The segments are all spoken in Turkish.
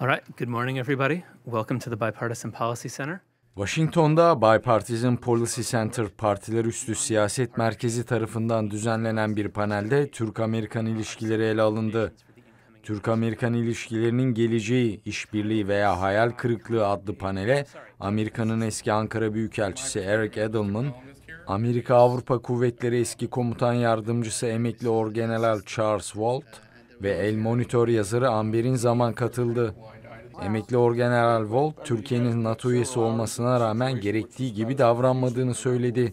All right. Good morning, everybody. Welcome to the Bipartisan Policy Center. Washington'da Bipartisan Policy Center Partiler Üstü Siyaset Merkezi tarafından düzenlenen bir panelde Türk-Amerikan ilişkileri ele alındı. Türk-Amerikan ilişkilerinin geleceği, işbirliği veya hayal kırıklığı adlı panele Amerika'nın eski Ankara Büyükelçisi Eric Edelman, Amerika Avrupa Kuvvetleri eski komutan yardımcısı emekli Orgeneral Charles Walt, ve El Monitor yazarı Amber'in zaman katıldı. Emekli Orgeneral Volt, Türkiye'nin NATO üyesi olmasına rağmen gerektiği gibi davranmadığını söyledi.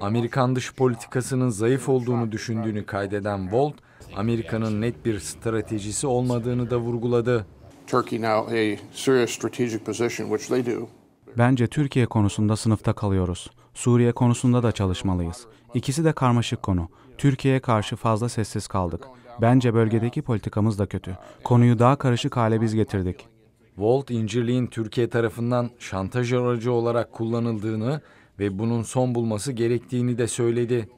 Amerikan dış politikasının zayıf olduğunu düşündüğünü kaydeden Volt, Amerika'nın net bir stratejisi olmadığını da vurguladı. Turkey now a serious strategic position which they do. Bence Türkiye konusunda sınıfta kalıyoruz. Suriye konusunda da çalışmalıyız. İkisi de karmaşık konu. Türkiye'ye karşı fazla sessiz kaldık. Bence bölgedeki politikamız da kötü. Konuyu daha karışık hale biz getirdik. Volt İncirliğin Türkiye tarafından şantaj aracı olarak kullanıldığını ve bunun son bulması gerektiğini de söyledi.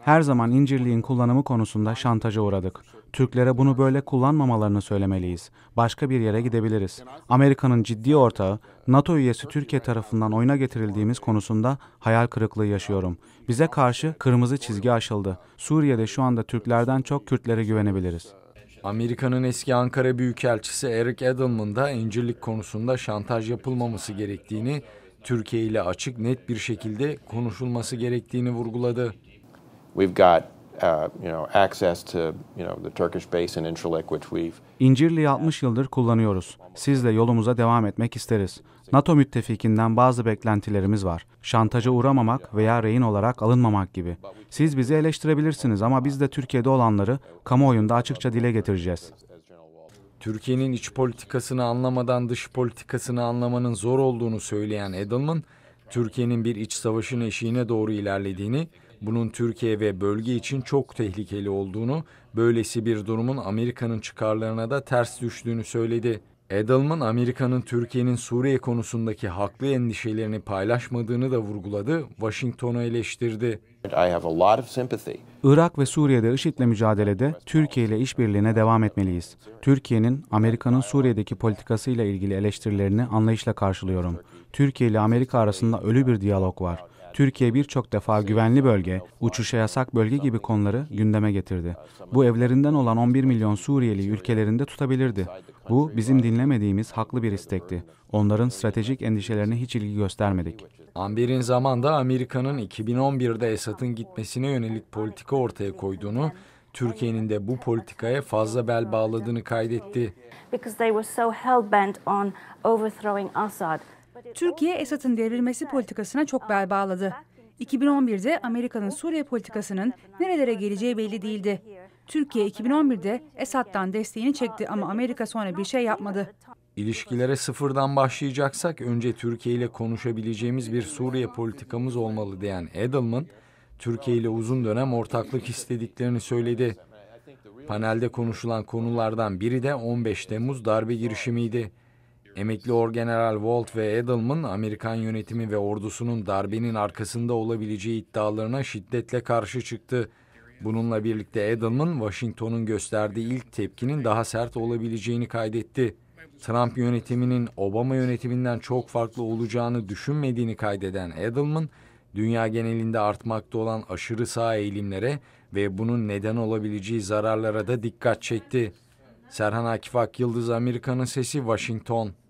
Her zaman İncirliğin kullanımı konusunda şantaja uğradık. Türklere bunu böyle kullanmamalarını söylemeliyiz. Başka bir yere gidebiliriz. Amerika'nın ciddi ortağı, NATO üyesi Türkiye tarafından oyuna getirildiğimiz konusunda hayal kırıklığı yaşıyorum. Bize karşı kırmızı çizgi aşıldı. Suriye'de şu anda Türklerden çok Kürtlere güvenebiliriz. Amerika'nın eski Ankara Büyükelçisi Eric Edelman da encirlik konusunda şantaj yapılmaması gerektiğini, Türkiye ile açık net bir şekilde konuşulması gerektiğini vurguladı. We've got Uh, you know, access to, you know, the Turkish base in Incirlik, which we've İncirli'yi 60 yıldır kullanıyoruz. Siz de yolumuza devam etmek isteriz. NATO müttefikinden bazı beklentilerimiz var. Şantaja uğramamak veya rehin olarak alınmamak gibi. Siz bizi eleştirebilirsiniz ama biz de Türkiye'de olanları kamuoyunda açıkça dile getireceğiz. Türkiye'nin iç politikasını anlamadan dış politikasını anlamanın zor olduğunu söyleyen Edelman, Türkiye'nin bir iç savaşın eşiğine doğru ilerlediğini bunun Türkiye ve bölge için çok tehlikeli olduğunu, böylesi bir durumun Amerika'nın çıkarlarına da ters düştüğünü söyledi. Edelman Amerika'nın Türkiye'nin Suriye konusundaki haklı endişelerini paylaşmadığını da vurguladı, Washington'u eleştirdi. Irak ve Suriye'de IŞİD'le mücadelede Türkiye ile işbirliğine devam etmeliyiz. Türkiye'nin Amerika'nın Suriye'deki politikasıyla ilgili eleştirilerini anlayışla karşılıyorum. Türkiye ile Amerika arasında ölü bir diyalog var. Türkiye birçok defa güvenli bölge, uçuşa yasak bölge gibi konuları gündeme getirdi. Bu evlerinden olan 11 milyon Suriyeli ülkelerinde tutabilirdi. Bu bizim dinlemediğimiz haklı bir istekti. Onların stratejik endişelerine hiç ilgi göstermedik. Amber'in zamanda Amerika'nın 2011'de Esad'ın gitmesine yönelik politika ortaya koyduğunu Türkiye'nin de bu politikaya fazla bel bağladığını kaydetti. Because they were so hell bent on overthrowing Assad. Türkiye Esad'ın devrilmesi politikasına çok bel bağladı. 2011'de Amerika'nın Suriye politikasının nerelere geleceği belli değildi. Türkiye 2011'de Esad'dan desteğini çekti ama Amerika sonra bir şey yapmadı. İlişkilere sıfırdan başlayacaksak önce Türkiye ile konuşabileceğimiz bir Suriye politikamız olmalı diyen Edelman, Türkiye ile uzun dönem ortaklık istediklerini söyledi. Panelde konuşulan konulardan biri de 15 Temmuz darbe girişimiydi. Emekli Orgeneral Walt ve Edelman, Amerikan yönetimi ve ordusunun darbenin arkasında olabileceği iddialarına şiddetle karşı çıktı. Bununla birlikte Edelman, Washington'un gösterdiği ilk tepkinin daha sert olabileceğini kaydetti. Trump yönetiminin Obama yönetiminden çok farklı olacağını düşünmediğini kaydeden Edelman, dünya genelinde artmakta olan aşırı sağ eğilimlere ve bunun neden olabileceği zararlara da dikkat çekti. Serhan Akifak Yıldız Amerika'nın Sesi Washington